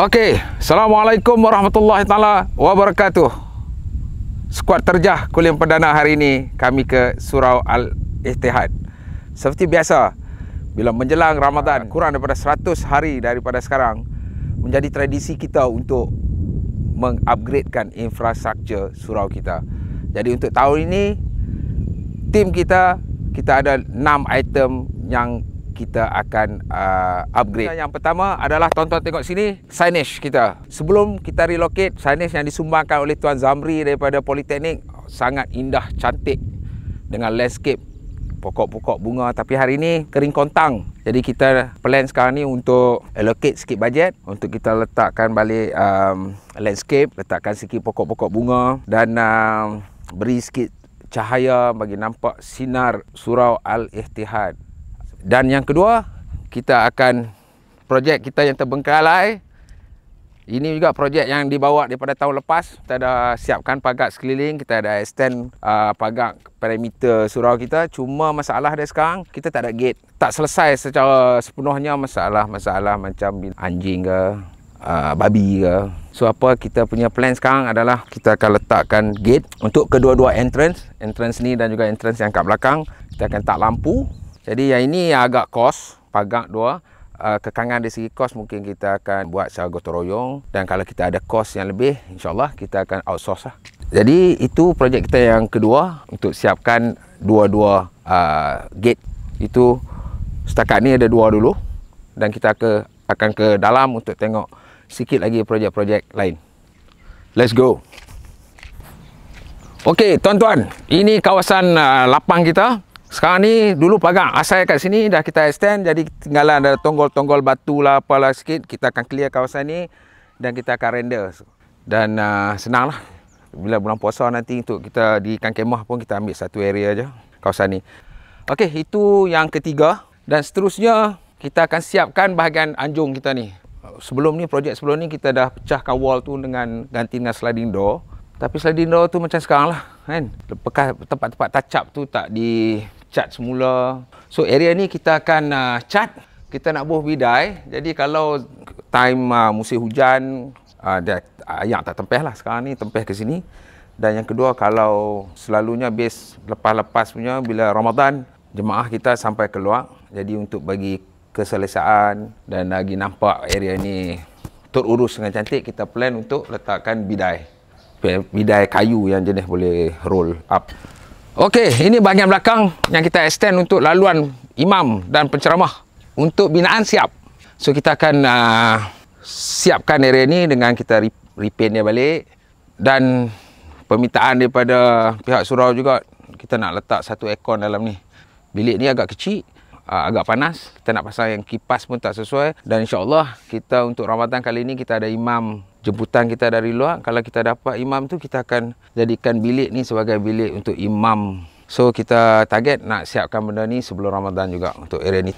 Okey, Assalamualaikum warahmatullahi taala wabarakatuh. Skuad terjah kuliah perdana hari ini kami ke Surau Al Ittihad. Seperti biasa, bila menjelang Ramadan kurang daripada 100 hari daripada sekarang menjadi tradisi kita untuk mengupgradekan infrastruktur surau kita. Jadi untuk tahun ini tim kita kita ada 6 item yang kita akan uh, upgrade. Yang pertama adalah tonton tengok sini signage kita. Sebelum kita relocate signage yang disumbangkan oleh Tuan Zamri daripada Politeknik sangat indah cantik dengan landscape pokok-pokok bunga tapi hari ini kering kontang. Jadi kita plan sekarang ni untuk allocate sikit bajet untuk kita letakkan balik um, landscape, letakkan sikit pokok-pokok bunga dan um, beri sikit cahaya bagi nampak sinar surau al-ihtihad dan yang kedua kita akan projek kita yang terbengkalai ini juga projek yang dibawa daripada tahun lepas kita dah siapkan pagar sekeliling kita dah extend uh, pagar perimeter surau kita cuma masalah dia sekarang kita tak ada gate tak selesai secara sepenuhnya masalah-masalah macam anjing ke Uh, babi ke so apa kita punya plan sekarang adalah kita akan letakkan gate untuk kedua-dua entrance entrance ni dan juga entrance yang kat belakang kita akan tak lampu jadi yang ini agak kos, pagak dua. Uh, kekangan dari segi kos mungkin kita akan buat secara gotong royong dan kalau kita ada kos yang lebih insyaallah kita akan outsource lah. Jadi itu projek kita yang kedua untuk siapkan dua-dua uh, gate itu setakat ni ada dua dulu dan kita ke akan ke dalam untuk tengok sikit lagi projek-projek lain. Let's go. Okey, tuan-tuan, ini kawasan uh, lapang kita. Sekarang ni dulu pagar asal kat sini dah kita extend jadi tinggal ada tonggol-tonggol batu lah apa lah sikit kita akan clear kawasan ni dan kita akan render. Dan uh, ah, senang lah bila bulan puasa nanti untuk kita di kemah pun kita ambil satu area je kawasan ni. Okey itu yang ketiga dan seterusnya kita akan siapkan bahagian anjung kita ni. Sebelum ni projek sebelum ni kita dah pecahkan wall tu dengan ganti dengan sliding door. Tapi sliding door tu macam sekarang lah kan. tempat-tempat touch tu tak di cat semula. So area ni kita akan uh, cat. Kita nak buah bidai. Jadi kalau time uh, musim hujan, uh, dia uh, yang tak tempeh lah. Sekarang ni tempeh ke sini. Dan yang kedua kalau selalunya bis lepas-lepas punya bila Ramadan, jemaah kita sampai keluar. Jadi untuk bagi keselesaan dan lagi nampak area ni terurus dengan cantik, kita plan untuk letakkan bidai. Bidai kayu yang jenis boleh roll up. Okey, ini bahagian belakang yang kita extend untuk laluan imam dan penceramah untuk binaan siap. So kita akan uh, siapkan area ni dengan kita repaint dia balik dan permintaan daripada pihak surau juga kita nak letak satu aircon dalam ni. Bilik ni agak kecil, uh, agak panas. Kita nak pasang yang kipas pun tak sesuai dan insya-Allah kita untuk Ramadan kali ni kita ada imam jemputan kita dari luar kalau kita dapat imam tu kita akan jadikan bilik ni sebagai bilik untuk imam so kita target nak siapkan benda ni sebelum Ramadan juga untuk area ni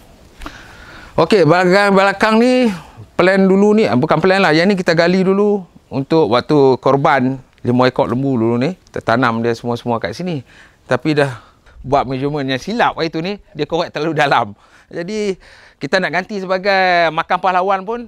ok belakang, belakang ni plan dulu ni ah, bukan plan lah yang ni kita gali dulu untuk waktu korban lima ekor lembu dulu ni tanam dia semua-semua kat sini tapi dah buat measurement yang silap waktu ni dia korek terlalu dalam jadi kita nak ganti sebagai makam pahlawan pun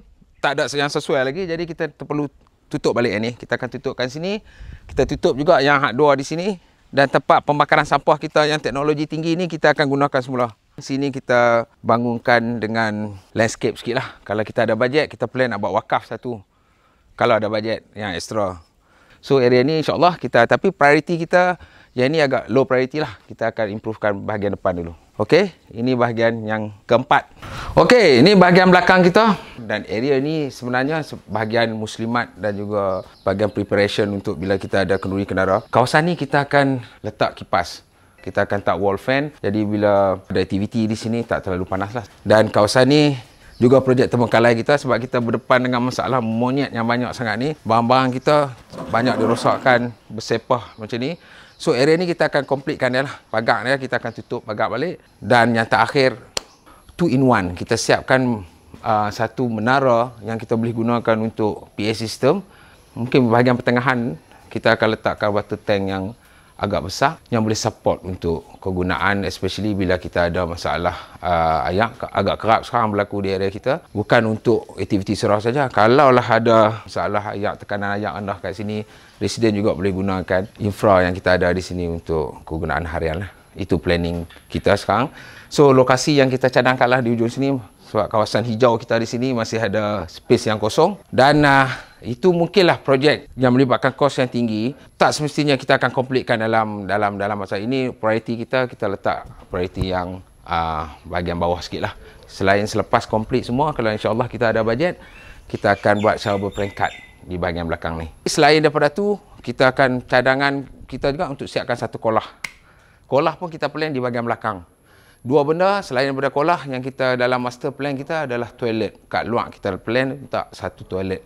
tak ada yang sesuai lagi jadi kita perlu tutup balik ni kita akan tutupkan sini kita tutup juga yang hak dua di sini dan tempat pembakaran sampah kita yang teknologi tinggi ni kita akan gunakan semula sini kita bangunkan dengan landscape sikit lah kalau kita ada bajet kita plan nak buat wakaf satu kalau ada bajet yang extra so area ni insyaAllah kita tapi priority kita yang ni agak low priority lah kita akan improvekan bahagian depan dulu Okey, ini bahagian yang keempat. Okey, ini bahagian belakang kita dan area ni sebenarnya bahagian muslimat dan juga bahagian preparation untuk bila kita ada kenduri kendara. Kawasan ni kita akan letak kipas. Kita akan tak wall fan. Jadi bila ada aktiviti di sini tak terlalu panaslah. Dan kawasan ni juga projek temukalai kita sebab kita berdepan dengan masalah monyet yang banyak sangat ni barang-barang kita banyak dirosakkan bersepah macam ni so area ni kita akan komplitkan dia lah pagar dia kita akan tutup pagar balik dan yang terakhir two in one kita siapkan uh, satu menara yang kita boleh gunakan untuk PA system mungkin bahagian pertengahan kita akan letakkan water tank yang agak besar yang boleh support untuk kegunaan especially bila kita ada masalah uh, ayak agak kerap sekarang berlaku di area kita bukan untuk aktiviti surau saja kalau lah ada masalah ayak tekanan ayak rendah kat sini resident juga boleh gunakan infra yang kita ada di sini untuk kegunaan harian lah. itu planning kita sekarang so lokasi yang kita cadangkanlah di ujung sini sebab kawasan hijau kita di sini masih ada space yang kosong dan uh, itu mungkinlah projek yang melibatkan kos yang tinggi tak semestinya kita akan completekan dalam dalam dalam masa ini priority kita kita letak priority yang uh, bahagian bawah sikit lah selain selepas complete semua kalau insyaAllah kita ada bajet kita akan buat secara berperingkat di bahagian belakang ni selain daripada tu kita akan cadangan kita juga untuk siapkan satu kolah kolah pun kita plan di bahagian belakang Dua benda selain daripada kolah yang kita dalam master plan kita adalah toilet. Kat luar kita plan tak satu toilet.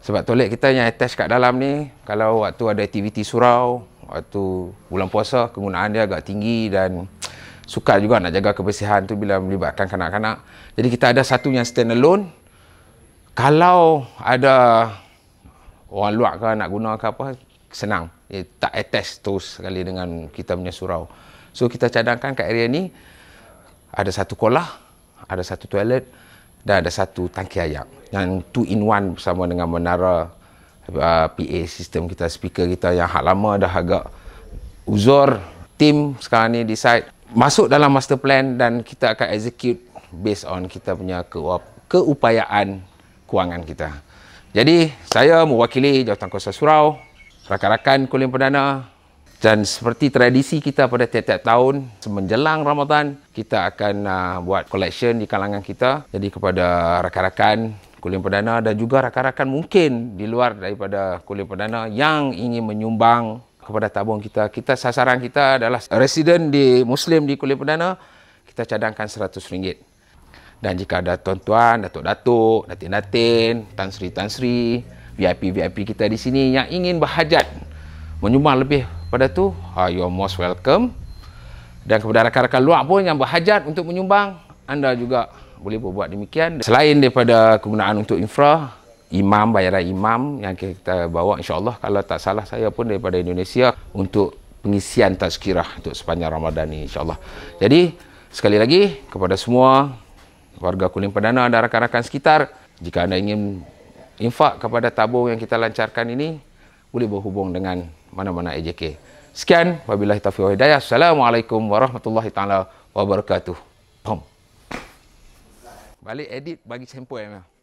Sebab toilet kita yang attach kat dalam ni, kalau waktu ada aktiviti surau, waktu bulan puasa, kegunaan dia agak tinggi dan sukar juga nak jaga kebersihan tu bila melibatkan kanak-kanak. Jadi kita ada satu yang stand alone. Kalau ada orang luar ke nak guna apa, senang. Dia eh, tak attach terus sekali dengan kita punya surau. So kita cadangkan kat area ni ada satu kolah, ada satu toilet dan ada satu tangki air yang two in one bersama dengan menara uh, PA sistem kita, speaker kita yang hak lama dah agak uzur. Tim sekarang ni decide masuk dalam master plan dan kita akan execute based on kita punya keup- keupayaan kewangan kita. Jadi saya mewakili Jawatan Kuasa Surau, rakan-rakan Kulim Perdana, dan seperti tradisi kita pada tiap-tiap tahun, semenjelang Ramadan, kita akan uh, buat collection di kalangan kita. Jadi kepada rakan-rakan Kulim Perdana dan juga rakan-rakan mungkin di luar daripada Kulim Perdana yang ingin menyumbang kepada tabung kita. Kita sasaran kita adalah resident di Muslim di Kulim Perdana, kita cadangkan RM100. Dan jika ada tuan-tuan, datuk-datuk, datin-datin, Tan Sri-Tan Sri, VIP-VIP kita di sini yang ingin berhajat menyumbang lebih pada tu uh, you are most welcome dan kepada rakan-rakan luar pun yang berhajat untuk menyumbang anda juga boleh buat demikian selain daripada kegunaan untuk infra imam bayaran imam yang kita bawa insyaallah kalau tak salah saya pun daripada Indonesia untuk pengisian tazkirah untuk sepanjang Ramadan ni insyaallah jadi sekali lagi kepada semua warga Kulim Perdana dan rakan-rakan sekitar jika anda ingin infak kepada tabung yang kita lancarkan ini boleh berhubung dengan mana-mana AJK. Sekian, wabillahi taufiq wa hidayah. Assalamualaikum warahmatullahi taala wabarakatuh. Pom. Balik edit bagi sampel Ya.